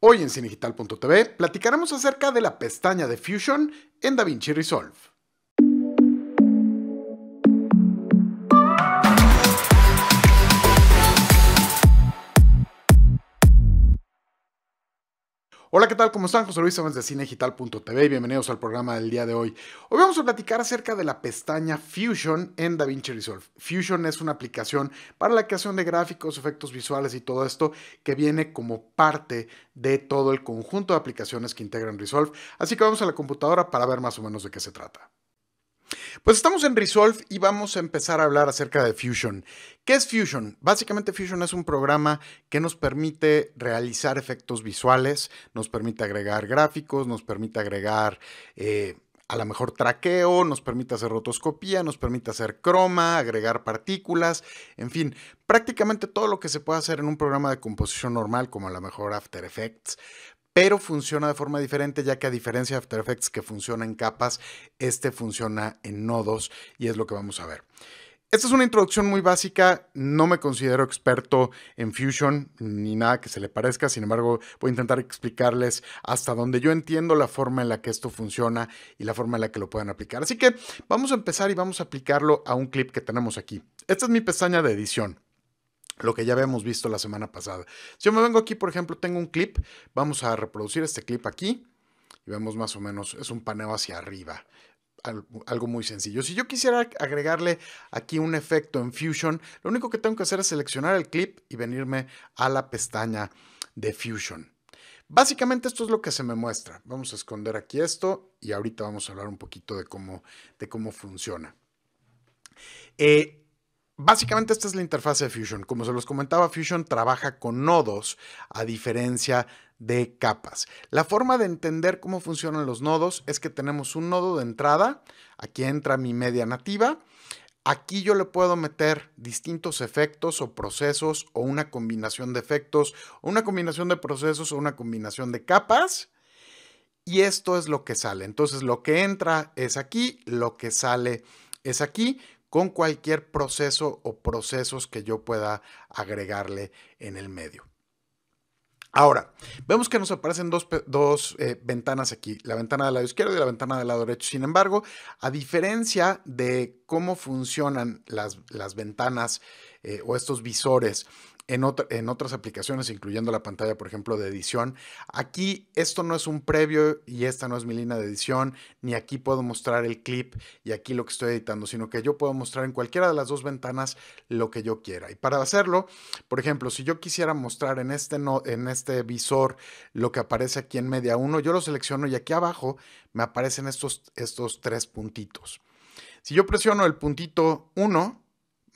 Hoy en cinegital.tv platicaremos acerca de la pestaña de Fusion en DaVinci Resolve. Hola, ¿qué tal? ¿Cómo están? José Luis Sáenz de Cinegital.tv y bienvenidos al programa del día de hoy. Hoy vamos a platicar acerca de la pestaña Fusion en DaVinci Resolve. Fusion es una aplicación para la creación de gráficos, efectos visuales y todo esto que viene como parte de todo el conjunto de aplicaciones que integran Resolve. Así que vamos a la computadora para ver más o menos de qué se trata. Pues estamos en Resolve y vamos a empezar a hablar acerca de Fusion. ¿Qué es Fusion? Básicamente Fusion es un programa que nos permite realizar efectos visuales, nos permite agregar gráficos, nos permite agregar... Eh, a lo mejor traqueo, nos permite hacer rotoscopía, nos permite hacer croma, agregar partículas, en fin, prácticamente todo lo que se puede hacer en un programa de composición normal, como a lo mejor After Effects pero funciona de forma diferente ya que a diferencia de After Effects que funciona en capas, este funciona en nodos y es lo que vamos a ver. Esta es una introducción muy básica, no me considero experto en Fusion ni nada que se le parezca, sin embargo voy a intentar explicarles hasta donde yo entiendo la forma en la que esto funciona y la forma en la que lo pueden aplicar. Así que vamos a empezar y vamos a aplicarlo a un clip que tenemos aquí. Esta es mi pestaña de edición lo que ya habíamos visto la semana pasada. Si yo me vengo aquí, por ejemplo, tengo un clip, vamos a reproducir este clip aquí y vemos más o menos, es un paneo hacia arriba, algo muy sencillo. Si yo quisiera agregarle aquí un efecto en Fusion, lo único que tengo que hacer es seleccionar el clip y venirme a la pestaña de Fusion. Básicamente esto es lo que se me muestra. Vamos a esconder aquí esto y ahorita vamos a hablar un poquito de cómo, de cómo funciona. Eh, Básicamente esta es la interfaz de Fusion. Como se los comentaba, Fusion trabaja con nodos a diferencia de capas. La forma de entender cómo funcionan los nodos es que tenemos un nodo de entrada, aquí entra mi media nativa, aquí yo le puedo meter distintos efectos o procesos o una combinación de efectos o una combinación de procesos o una combinación de capas. Y esto es lo que sale. Entonces lo que entra es aquí, lo que sale es aquí con cualquier proceso o procesos que yo pueda agregarle en el medio. Ahora, vemos que nos aparecen dos, eh, ventanas aquí, la ventana del lado izquierdo y la ventana del lado derecho. Sin embargo, a diferencia de cómo funcionan las, ventanas eh, o estos visores en, otras aplicaciones, incluyendo la pantalla, por ejemplo, de edición. Aquí esto no es un previo y esta no es mi línea de edición, ni aquí puedo mostrar el clip y aquí lo que estoy editando, sino que yo puedo mostrar en cualquiera de las dos ventanas lo que yo quiera. Y para hacerlo, por ejemplo, si yo quisiera mostrar en este, en este visor lo que aparece aquí en media 1, yo lo selecciono y aquí abajo me aparecen estos, estos tres puntitos. Si yo presiono el puntito 1,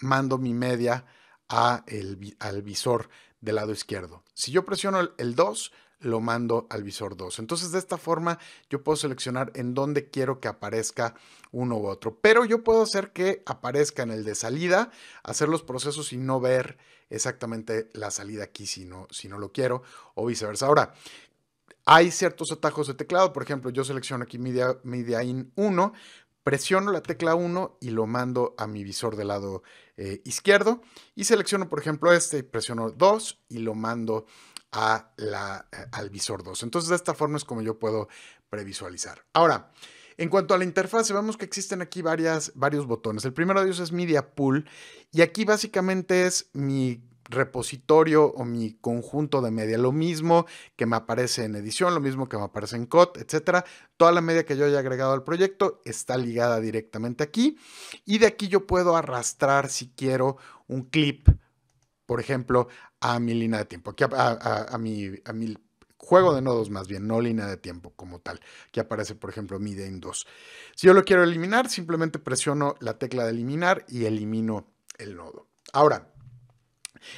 mando mi media al visor del lado izquierdo. Si yo presiono el, 2, lo mando al visor 2. Entonces de esta forma yo puedo seleccionar en dónde quiero que aparezca uno u otro. Pero yo puedo hacer que aparezca en el de salida, hacer los procesos y no ver exactamente la salida aquí si no, si no lo quiero o viceversa. Ahora, hay ciertos atajos de teclado. Por ejemplo, yo selecciono aquí Media, In 1, presiono la tecla 1 y lo mando a mi visor del lado eh, izquierdo y selecciono, por ejemplo, este y presiono 2 y lo mando a la, al visor 2. Entonces, de esta forma es como yo puedo previsualizar. Ahora, en cuanto a la interfaz, vemos que existen aquí varias, varios botones. El primero de ellos es Media Pool y aquí básicamente es mi repositorio o mi conjunto de media, lo mismo que me aparece en edición, lo mismo que me aparece en COT, etcétera. Toda la media que yo haya agregado al proyecto está ligada directamente aquí y de aquí yo puedo arrastrar si quiero un clip, por ejemplo, a mi línea de tiempo, a, mi, juego de nodos más bien, no línea de tiempo como tal, que aparece por ejemplo miden 2. Si yo lo quiero eliminar, simplemente presiono la tecla de eliminar y elimino el nodo. Ahora,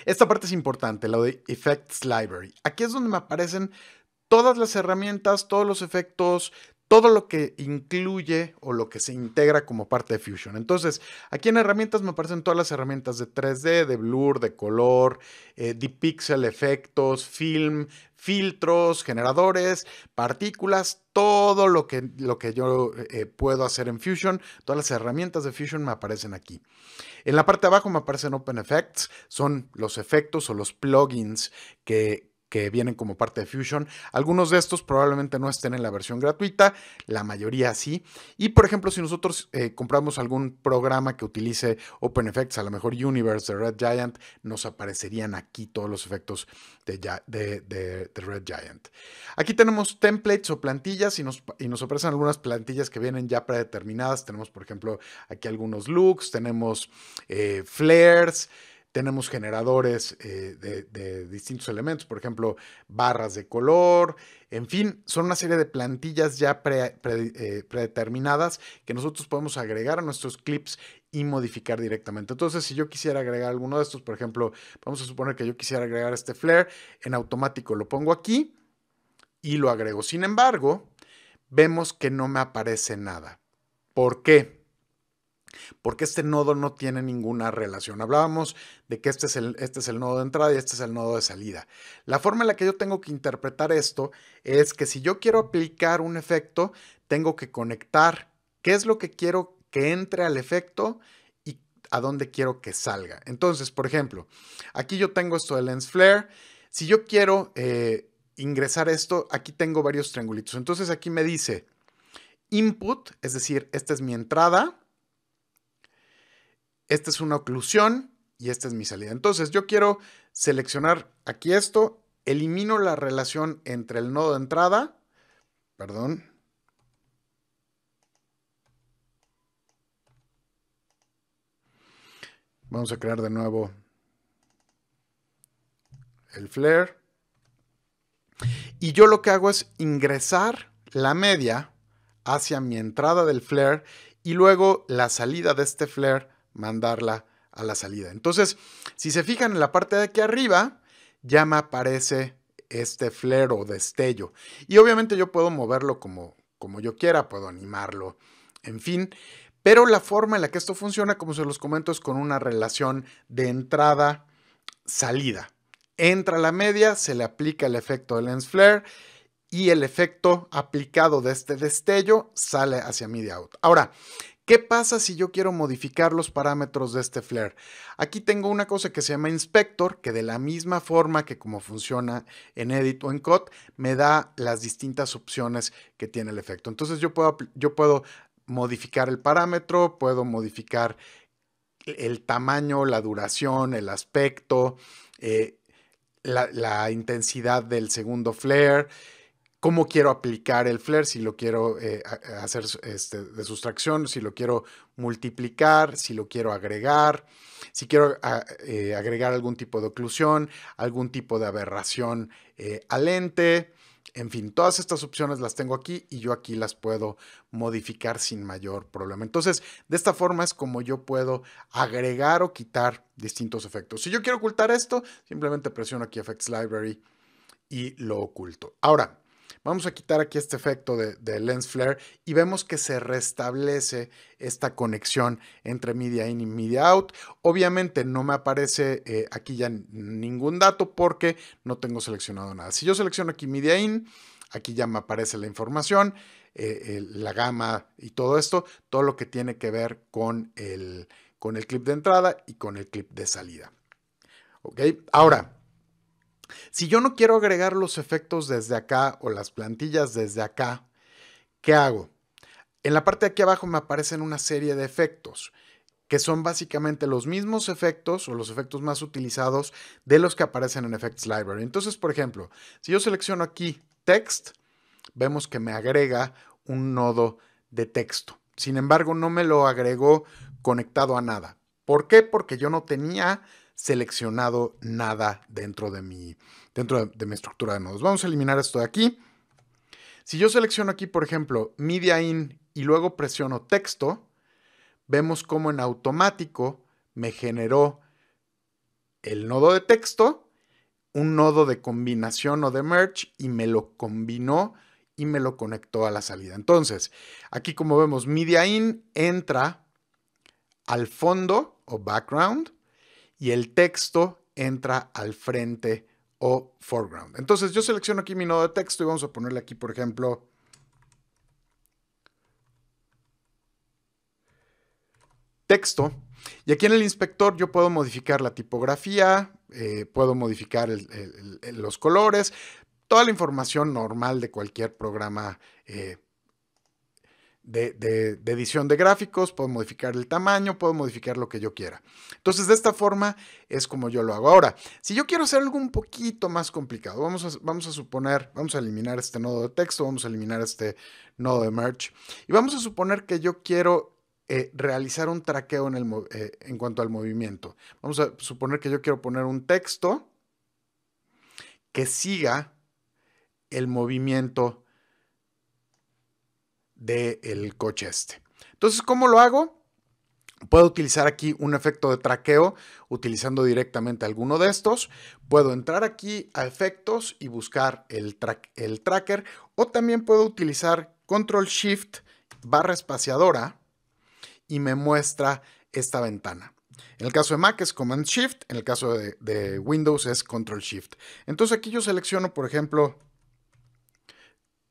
esta parte es importante, la de Effects Library. Aquí es donde me aparecen todas las herramientas, todos los efectos, todo lo que incluye o lo que se integra como parte de Fusion. Entonces, aquí en herramientas me aparecen todas las herramientas de 3D, de blur, de color, eh, de Pixel, efectos, film, filtros, generadores, partículas, todo lo que, lo que yo eh, puedo hacer en Fusion, todas las herramientas de Fusion me aparecen aquí. En la parte de abajo me aparecen Open Effects, son los efectos o los plugins que, que vienen como parte de Fusion. Algunos de estos probablemente no estén en la versión gratuita, la mayoría sí. Y por ejemplo, si nosotros eh, compramos algún programa que utilice Open Effects. a lo mejor Universe de Red Giant, nos aparecerían aquí todos los efectos de, Red Giant. Aquí tenemos templates o plantillas y nos, y nos aparecen algunas plantillas que vienen ya predeterminadas. Tenemos, por ejemplo, aquí algunos looks, tenemos eh, flares tenemos generadores eh, de, distintos elementos, por ejemplo, barras de color, en fin, son una serie de plantillas ya eh, predeterminadas que nosotros podemos agregar a nuestros clips y modificar directamente. Entonces, si yo quisiera agregar alguno de estos, por ejemplo, vamos a suponer que yo quisiera agregar este flare, en automático lo pongo aquí y lo agrego. Sin embargo, vemos que no me aparece nada. ¿Por qué? porque este nodo no tiene ninguna relación. Hablábamos de que este, este es, el, nodo de entrada y este es el nodo de salida. La forma en la que yo tengo que interpretar esto es que si yo quiero aplicar un efecto, tengo que conectar qué es lo que quiero que entre al efecto y a dónde quiero que salga. Entonces, por ejemplo, aquí yo tengo esto de lens flare. Si yo quiero eh, ingresar esto, aquí tengo varios triangulitos. Entonces aquí me dice input, es decir, esta es mi entrada esta es una oclusión y esta es mi salida. Entonces yo quiero seleccionar aquí esto, elimino la relación entre el nodo de entrada, perdón, Vamos a crear de nuevo el flare. Y yo lo que hago es ingresar la media hacia mi entrada del flare y luego la salida de este flare mandarla a la salida. Entonces, si se fijan en la parte de aquí arriba, ya me aparece este flare o destello. Y obviamente yo puedo moverlo como, como yo quiera, puedo animarlo, en fin. Pero la forma en la que esto funciona, como se los comento, es con una relación de entrada-salida. Entra la media, se le aplica el efecto de lens flare y el efecto aplicado de este destello sale hacia media out. Ahora, ¿Qué pasa si yo quiero modificar los parámetros de este flare? Aquí tengo una cosa que se llama inspector, que de la misma forma que como funciona en edit o en cut, me da las distintas opciones que tiene el efecto. Entonces yo puedo, modificar el parámetro, puedo modificar el tamaño, la duración, el aspecto, eh, la, la intensidad del segundo flare, cómo quiero aplicar el flare, si lo quiero eh, eh, hacer este, de sustracción, si lo quiero multiplicar, si lo quiero agregar, si quiero ah, eh, agregar algún tipo de oclusión, algún tipo de aberración al lente. En fin, todas estas opciones las tengo aquí y yo aquí las puedo modificar sin mayor problema. Entonces, de esta forma es como yo puedo agregar o quitar distintos efectos. Si yo quiero ocultar esto, simplemente presiono aquí Effects Library y lo oculto. Ahora, Vamos a quitar aquí este efecto de, lens flare y vemos que se restablece esta conexión entre media in y media out. Obviamente no me aparece eh, aquí ya ningún dato porque no tengo seleccionado nada. Si yo selecciono aquí media in, aquí ya me aparece la información, eh, la gama y todo esto, todo lo que tiene que ver con el, con el clip de entrada y con el clip de salida. ¿Ok? Ahora, si yo no quiero agregar los efectos desde acá o las plantillas desde acá, ¿qué hago? En la parte de aquí abajo me aparecen una serie de efectos que son básicamente los mismos efectos o los efectos más utilizados de los que aparecen en Effects Library. Entonces, por ejemplo, si yo selecciono aquí text, vemos que me agrega un nodo de texto. Sin embargo, no me lo agregó conectado a nada. ¿Por qué? Porque yo no tenía seleccionado nada dentro de mi, dentro de, mi estructura de nodos. Vamos a eliminar esto de aquí. Si yo selecciono aquí, por ejemplo, Media In y luego presiono texto, vemos cómo en automático me generó el nodo de texto, un nodo de combinación o de merge y me lo combinó y me lo conectó a la salida. Entonces, aquí como vemos, Media In entra al fondo o background y el texto entra al frente o foreground. Entonces yo selecciono aquí mi nodo de texto y vamos a ponerle aquí, por ejemplo, texto. Y aquí en el inspector yo puedo modificar la tipografía, eh, puedo modificar los colores, toda la información normal de cualquier programa eh, de, edición de gráficos, puedo modificar el tamaño, puedo modificar lo que yo quiera. Entonces, de esta forma es como yo lo hago. Ahora, si yo quiero hacer algo un poquito más complicado, vamos a, vamos a suponer, vamos a eliminar este nodo de texto, vamos a eliminar este nodo de merge y vamos a suponer que yo quiero eh, realizar un traqueo en, el, eh, en cuanto al movimiento. Vamos a suponer que yo quiero poner un texto que siga el movimiento del coche este. Entonces, ¿cómo lo hago? Puedo utilizar aquí un efecto de traqueo utilizando directamente alguno de estos. Puedo entrar aquí a efectos y buscar el, track, el tracker o también puedo utilizar control shift barra espaciadora y me muestra esta ventana. En el caso de Mac es Command Shift, en el caso de, de Windows es Control Shift. Entonces aquí yo selecciono, por ejemplo,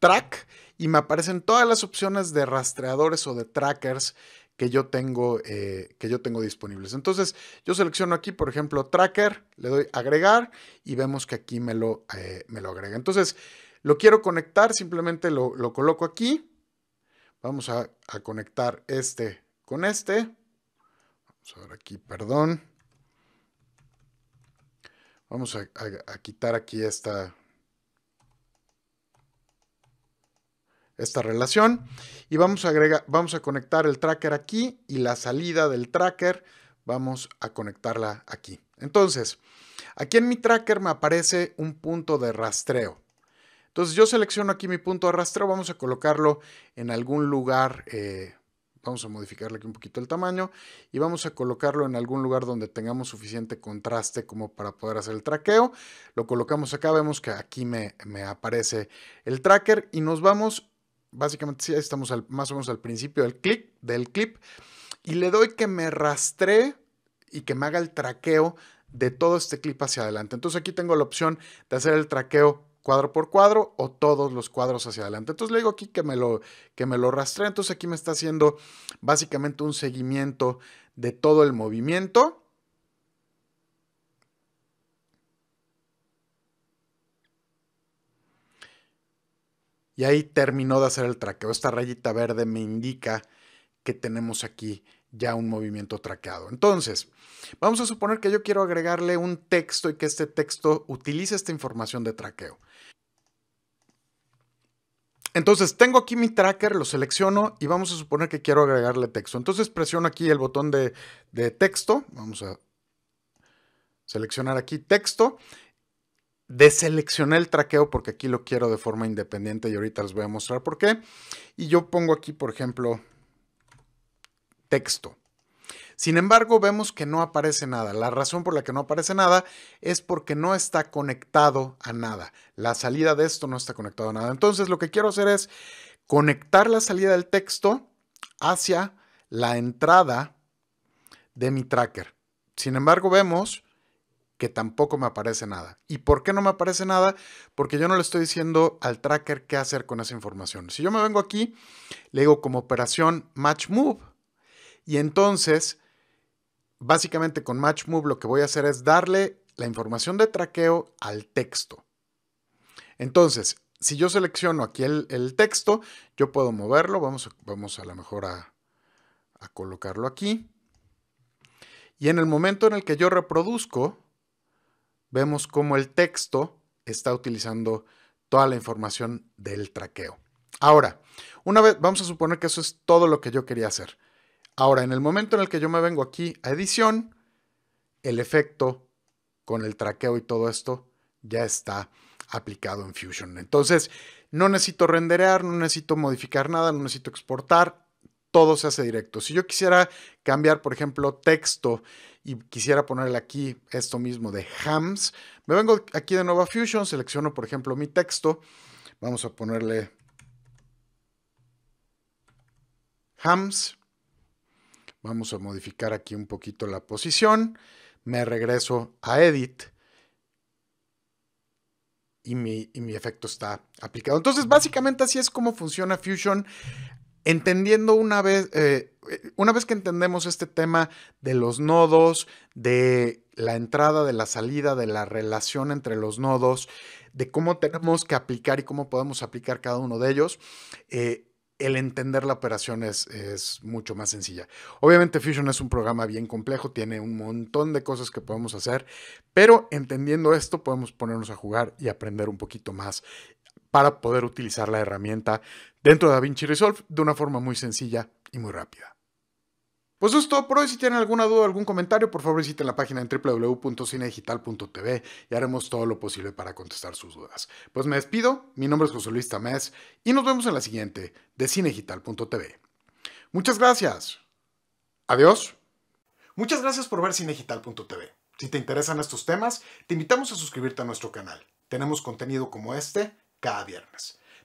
track y me aparecen todas las opciones de rastreadores o de trackers que yo tengo, eh, que yo tengo disponibles. Entonces yo selecciono aquí, por ejemplo, tracker, le doy agregar y vemos que aquí me lo, eh, me lo agrega. Entonces lo quiero conectar, simplemente lo, coloco aquí. Vamos a, conectar este con este. Vamos a ver aquí, perdón. Vamos a quitar aquí esta, esta relación. Y vamos a, agregar, vamos a conectar el tracker aquí y la salida del tracker vamos a conectarla aquí. Entonces, aquí en mi tracker me aparece un punto de rastreo. Entonces yo selecciono aquí mi punto de rastreo, vamos a colocarlo en algún lugar, eh, vamos a modificarle aquí un poquito el tamaño y vamos a colocarlo en algún lugar donde tengamos suficiente contraste como para poder hacer el traqueo. Lo colocamos acá, vemos que aquí me, me aparece el tracker y nos vamos básicamente sí, estamos al, más o menos al principio del clip, del clip, y le doy que me rastree y que me haga el traqueo de todo este clip hacia adelante. Entonces aquí tengo la opción de hacer el traqueo cuadro por cuadro o todos los cuadros hacia adelante. Entonces le digo aquí que me lo, que me lo rastree. Entonces aquí me está haciendo básicamente un seguimiento de todo el movimiento Y ahí terminó de hacer el traqueo. Esta rayita verde me indica que tenemos aquí ya un movimiento traqueado. Entonces, vamos a suponer que yo quiero agregarle un texto y que este texto utilice esta información de traqueo. Entonces, tengo aquí mi tracker, lo selecciono y vamos a suponer que quiero agregarle texto. Entonces, presiono aquí el botón de, de texto. Vamos a seleccionar aquí texto Deseleccioné el traqueo porque aquí lo quiero de forma independiente y ahorita les voy a mostrar por qué. Y yo pongo aquí, por ejemplo, texto. Sin embargo, vemos que no aparece nada. La razón por la que no aparece nada es porque no está conectado a nada. La salida de esto no está conectado a nada. Entonces, lo que quiero hacer es conectar la salida del texto hacia la entrada de mi tracker. Sin embargo, vemos que tampoco me aparece nada. ¿Y por qué no me aparece nada? Porque yo no le estoy diciendo al tracker qué hacer con esa información. Si yo me vengo aquí, le digo como operación match move y entonces básicamente con match move lo que voy a hacer es darle la información de traqueo al texto. Entonces, si yo selecciono aquí el, texto, yo puedo moverlo. Vamos, vamos a lo mejor a colocarlo aquí. Y en el momento en el que yo reproduzco, vemos cómo el texto está utilizando toda la información del traqueo. Ahora, una vez, vamos a suponer que eso es todo lo que yo quería hacer. Ahora, en el momento en el que yo me vengo aquí a edición, el efecto con el traqueo y todo esto ya está aplicado en Fusion. Entonces, no necesito renderear, no necesito modificar nada, no necesito exportar, todo se hace directo. Si yo quisiera cambiar, por ejemplo, texto y quisiera ponerle aquí esto mismo de hams, me vengo aquí de nuevo a Fusion, selecciono por ejemplo mi texto, vamos a ponerle hams, vamos a modificar aquí un poquito la posición, me regreso a edit y mi, efecto está aplicado. Entonces básicamente así es como funciona Fusion entendiendo una vez, eh, una vez que entendemos este tema de los nodos, de la entrada, de la salida, de la relación entre los nodos, de cómo tenemos que aplicar y cómo podemos aplicar cada uno de ellos, eh, el entender la operación es, es, mucho más sencilla. Obviamente Fusion es un programa bien complejo, tiene un montón de cosas que podemos hacer, pero entendiendo esto podemos ponernos a jugar y aprender un poquito más para poder utilizar la herramienta dentro de DaVinci Resolve de una forma muy sencilla y muy rápida. Pues eso es todo por hoy. Si tienen alguna duda o algún comentario, por favor visiten la página en www.cinedigital.tv y haremos todo lo posible para contestar sus dudas. Pues me despido, mi nombre es José Luis Tamés y nos vemos en la siguiente de cinegital.tv. Muchas gracias. Adiós. Muchas gracias por ver cinegital.tv. Si te interesan estos temas, te invitamos a suscribirte a nuestro canal. Tenemos contenido como este cada viernes.